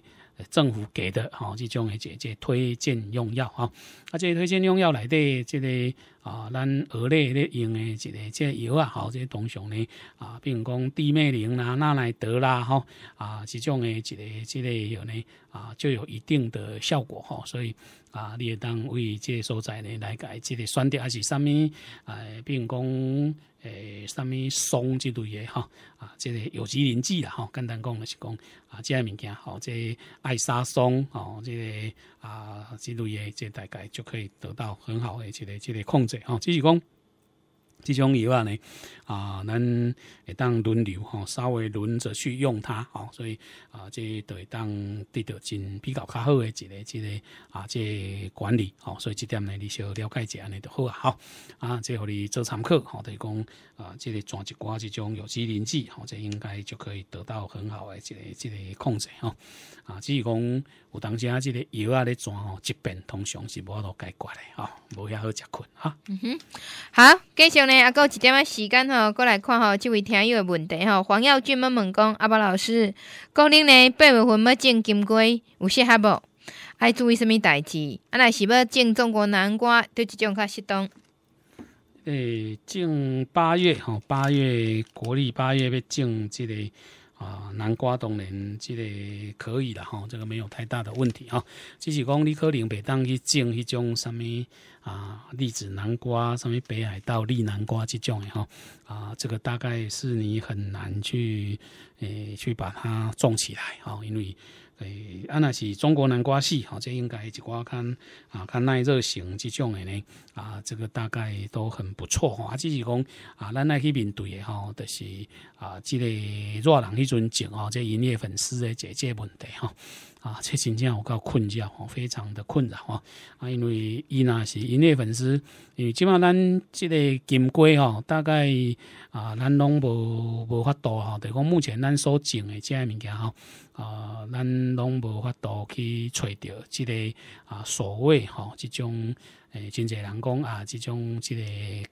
个。政府给的哈，这种的这这推荐用药哈，啊，这推荐用药来得，这个啊，咱额内的用的这个这药啊，好，这些东西呢啊，比如讲地美林啦、纳莱德啦哈，啊，这种的这个这个药呢啊，就有一定的效果哈，所以。啊，你会当为这所在呢来改这个选择还是啥物？啊，比如讲，诶，啥物松之类诶，吼，啊，这个有机磷剂啦吼，简单讲就是讲啊，这个物件，好，这艾莎松，吼，这个啊之类的，这大概就可以得到很好的一个一个控制吼，就是讲。这种药啊呢，啊，咱会当轮流吼，稍微轮着去用它哦，所以啊，这对当得到真比较较好诶一个，一个啊，这管理哦，所以这点呢，你稍了解一下呢就好啊，好啊，这互你做参考哦，就是讲啊，这个抓一寡这种有机磷剂吼，这应该就可以得到很好诶，这个这个控制哦，啊，只是讲有当时啊，这个药啊咧抓吼，疾病通常是无法度解决诶吼，无遐好食困哈。嗯哼，好，继续呢。啊，有一点仔时间吼，过来看吼，即位听友的问题吼，黄耀俊要问讲，阿伯老师，过年呢八月份要种金龟，有适合无？爱注意什么代志？啊，若是要种中国南瓜，对即种较适当。诶，种八月吼，八月国历八月要种这个。啊，南瓜当然这个可以了哈，这个没有太大的问题啊。只是讲你可能袂当去种迄种什么啊，栗子南瓜，什面北海道栗南瓜这种哈啊，这个大概是你很难去诶去把它种起来哈，因为。诶，啊，若是中国南瓜系，吼，这应该一寡看啊，看耐热性这种的呢，啊，这个大概都很不错，吼，啊，只是讲啊，咱来去面对诶吼，著是啊，这个热人迄种种吼，这营业粉丝诶解决问题，吼。啊，这真正有够困扰，非常的困扰吼。啊，因为伊若是营业粉丝，因为即码咱即个金龟吼，大概啊，咱拢无无法度吼，就讲目前咱所种的这物件吼，啊，咱拢无法度去揣着即个啊所谓吼即种。诶，真侪人讲啊，这种这个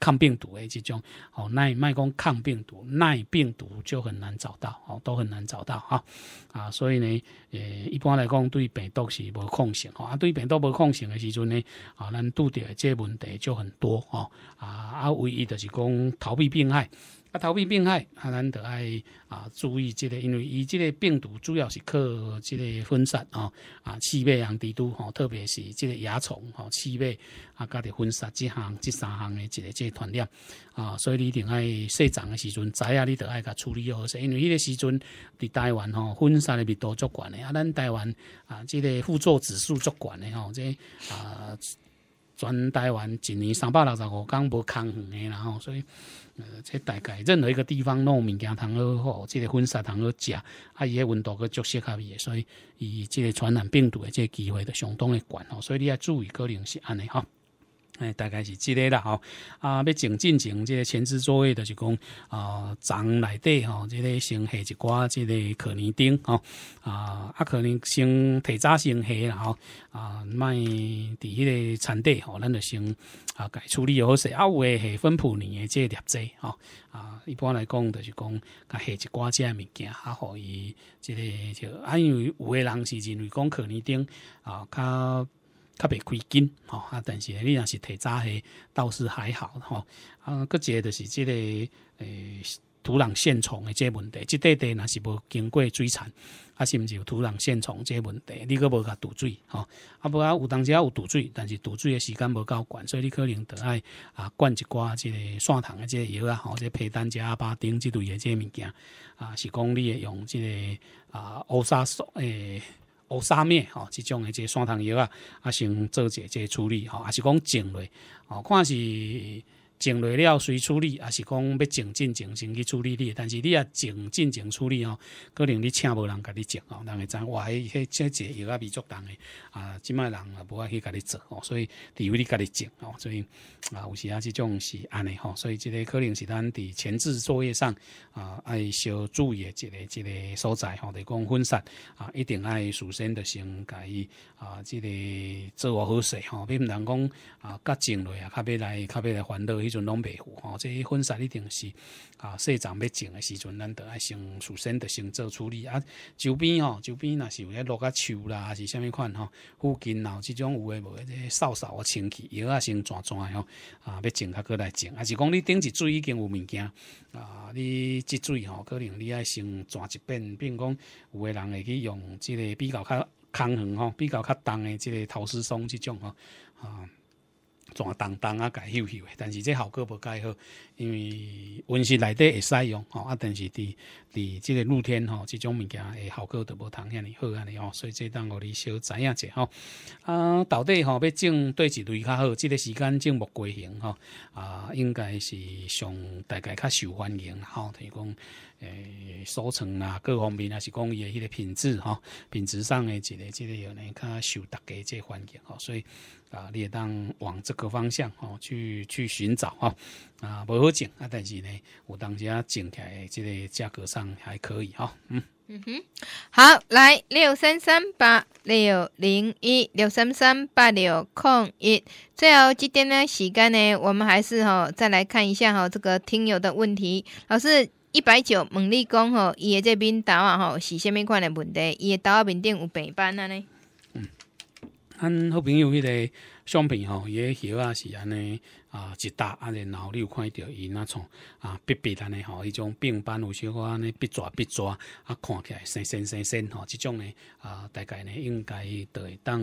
抗病毒的这种哦，耐卖讲抗病毒，耐病毒就很难找到，哦，都很难找到哈啊，所以呢，诶，一般来讲对病毒是无抗性，哦，啊，对病毒无抗性的时阵呢，啊，咱拄着这问题就很多哦啊，啊，唯一就是讲逃避病害。啊，逃避病害，啊，咱就爱啊，注意这个，因为伊这个病毒主要是靠这个分散哦，啊，气味人滴都吼，特别是这个蚜虫吼，气味啊，甲的分散这项、这三项的一个这传染啊，所以你定爱细长的时阵知啊，你就爱甲处理好势，因为迄个时阵伫台湾吼，分散的密度足悬的啊，咱台湾啊，这个副作指数足悬的吼，这啊。全台湾一年三百六十五天无抗衡的啦吼，所以呃，这大概任何一个地方弄物件，通好吼，这个婚纱通好食，啊，伊个温度个足适合伊，所以伊即个传染病毒的即个机会都相当的悬吼，所以你要注意可能是安尼吼。大概是即个啦吼，啊，要整进前，即个前置作业，着就是讲，啊，床内底吼，即个先下一寡即个可尼丁吼，啊，啊，可能先提早先下啦吼，啊，卖伫迄个产地吼，咱就先啊，改处理好势，啊，有诶下分普呢，诶，即个劣质吼，啊，一般来讲就是讲，下一即遮物件，啊，互伊即个就，因为有诶人是认为讲可尼丁，啊，较。特别亏紧，吼！啊，但是你若是提早的，倒是还好，吼！啊，个只就是即个诶，土壤线虫诶，即个问题，即块地若是无经过水产，啊，是毋是有土壤线虫即个问题？你个无甲堵水，吼！啊，无啊，有当时啊有堵水，但是堵水诶时间无够悬，所以你可能得爱啊灌一寡即个蒜糖即个药啊，即个皮蛋加阿巴丁之类诶，即个物件啊，是讲你用即个啊乌沙索诶。乌纱帽吼即种诶，即个山堂药啊，啊先做一下，即个处理吼，啊是讲证类吼，看是。种落了谁处理？也是讲要静静静先去处理你，但是你啊静静静处理吼，可能你请无人甲你种吼，人会知哇，迄迄些节药啊未作重诶啊，即卖人啊无法去甲你做吼，所以除非你甲你种吼，所以啊有时啊即种是安尼吼，所以即个可能是咱伫前置作业上啊爱小注意诶一个一个所在吼，提讲分散啊，一定爱首先的先甲伊啊，即个做我好势吼，别唔人讲啊，甲种落啊，较要来较要来烦恼伊。阵拢袂赴吼，即个婚纱一定是啊，细站要种的时阵，咱得爱先首先得先做处理啊。周边吼，周边若是有咧落个树啦，还是啥物款吼？附近然后即种有诶无诶，即扫扫啊，清气，药啊先转转吼啊，要种较过来种。还是讲你顶一水已经有物件啊，你即水吼，可能你爱先转一遍，并讲有诶人会去用即个比较较康恒吼，比较较重的即个陶丝松即种吼啊。转荡荡啊，改休休诶，但是这效果无改好，因为温室内底会使用吼啊，但是伫伫即个露天吼，即种物件诶效果都无通遐尼好安尼吼，所以这当互你小知影者吼啊，到底吼要种对一类较好，即个时间种木瓜型吼啊，应该是上大概较受欢迎吼，等于讲。诶，收成啊，各方面啊，是讲伊诶迄个品质吼，品质上诶一个这个有呢，较受大家这欢迎吼。所以啊，你也当往这个方向哦去去寻找吼，啊，无好种啊，但是呢，有当啊，种起来，即个价格上还可以哈，嗯嗯哼，好，来六三三八六零一六三三八六空一，最后今天呢，时间呢，我们还是哈再来看一下哈这个听友的问题，老师。一百九，问你讲吼，伊的这面痘啊吼是啥物款的问题？伊的痘啊面顶有白斑安尼。嗯，咱好朋友迄个相片吼，伊也叶啊是安尼。啊，一搭啊，然后你有看到伊那种啊，笔笔安尼吼，迄种病斑，有小可安尼笔抓笔抓，啊，看起来生生生生吼，即种呢啊，大概呢应该都会当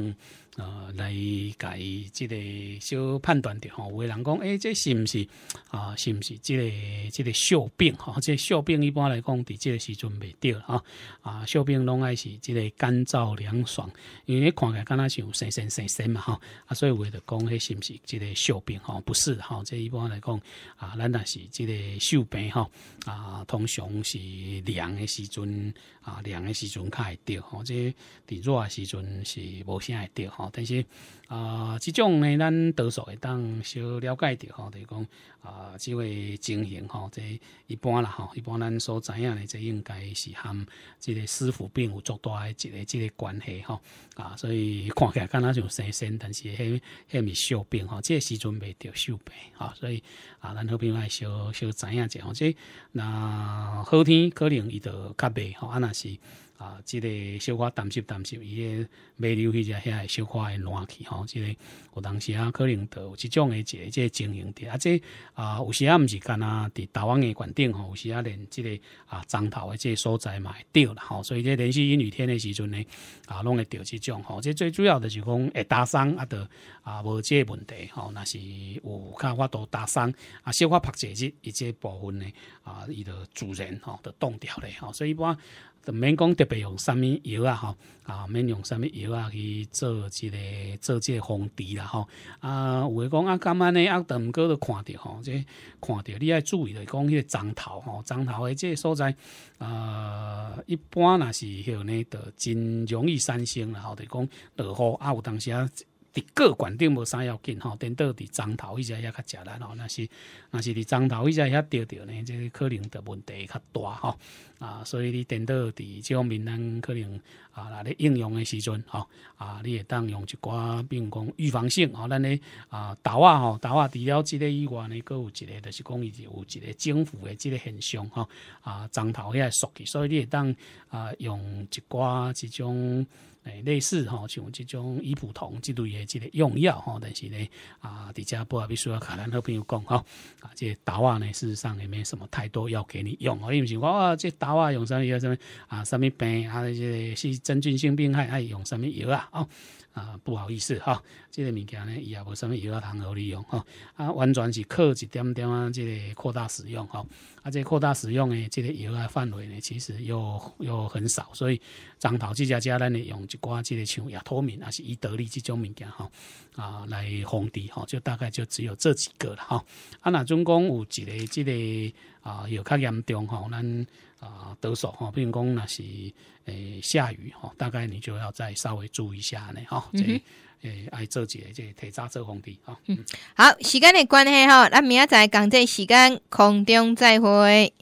呃来己即个小判断着吼。有的人讲，诶，这是毋是啊，是毋是即个即个小病吼？这小病一般来讲，伫即个时阵袂着吼。啊啊，小病拢爱是即个干燥凉爽，因为看起来敢若像生生生生嘛吼，啊，所以为着讲迄是毋是即个小病吼，不。是吼，这一般来讲啊，咱也是即个受病吼啊，通常是凉的时阵啊，凉的时阵开掉吼，这在热的时阵是无啥会掉吼。但是啊，这种呢，咱多数会当小了解着吼，就讲啊，即个情形吼，这一般啦吼，一般咱所知影的这应该是含即个师傅并有足大一个即个关系吼啊，所以看起来敢那像新生，但是迄迄咪绣病吼，这时阵未掉。就白，好，所以啊，咱好比小小知影者，即那好天可能伊就较白，好啊，若是。啊，即个小可担心担心，伊个卖流去只遐小可会烂去吼。即个有当时啊，可能有即种诶一个即经营伫啊，即啊有时啊毋是干啊，伫台湾诶馆顶吼，有时啊连即个啊樟头诶即所在嘛会着啦吼。所以即连续阴雨天诶时阵呢，啊拢会着即种吼。即最主要着是讲会打伤啊，着啊无即个问题吼，若是有较法度打伤啊，小可拍者只伊及部分呢啊伊着主人吼着冻掉咧吼，所以一般。就免讲特别用什么药啊，吼啊，免用什么药啊去做一个做即个防治啦，吼啊，有诶讲啊，干嘛呢啊，毋过都看着吼，即看着你爱注意着讲迄个樟头吼，樟头诶，即所在啊，一般若是迄个就真容易产生啦，吼，就讲落雨啊，有当时。啊。个管顶无啥要紧吼，等到伫樟头迄些也较食力吼，若是若是伫樟头迄些遐钓到呢，这个可能的问题较大吼啊，所以你等到伫即种面咱可能啊，若咧应用诶时阵吼啊，你会当用一寡，并讲预防性吼，咱咧啊，豆啊吼，豆啊除了即个以外呢，佫有一个就是讲是有一个政府诶即个现象吼啊，樟头也属去，所以你会当啊用一寡即种。诶、类似吼、像即种伊普酮之类诶即个用药吼、但是咧，啊，伫遮不阿必须要卡咱好朋友讲吼、啊，即、个豆啊咧，事实上也没什么太多药给你用哦，你毋是看，哇，即、這个豆啊用啥药啥物啊，啥物病啊，即、个是真菌性病害，爱用啥物药啊吼。啊，不好意思哈，这个物件呢，伊也无什么药啊通好利用哈，啊，完全是靠一点点啊，这个扩大使用哈，啊，这扩大使用呢，这个药啊范围呢，其实又又很少，所以张头这家家呢，用一寡这个像亚脱敏啊，是以得利这种物件哈，啊，来防治哈，就大概就只有这几个了哈，啊，那总共有一个这个啊，有较严重哈，咱。啊，得手哈，比如讲那是诶下雨哈，大概你就要再稍微注意一下呢哈，这诶爱做节这铁渣做空地哈。好，时间的关系哈，那明仔再讲这时间空中再会。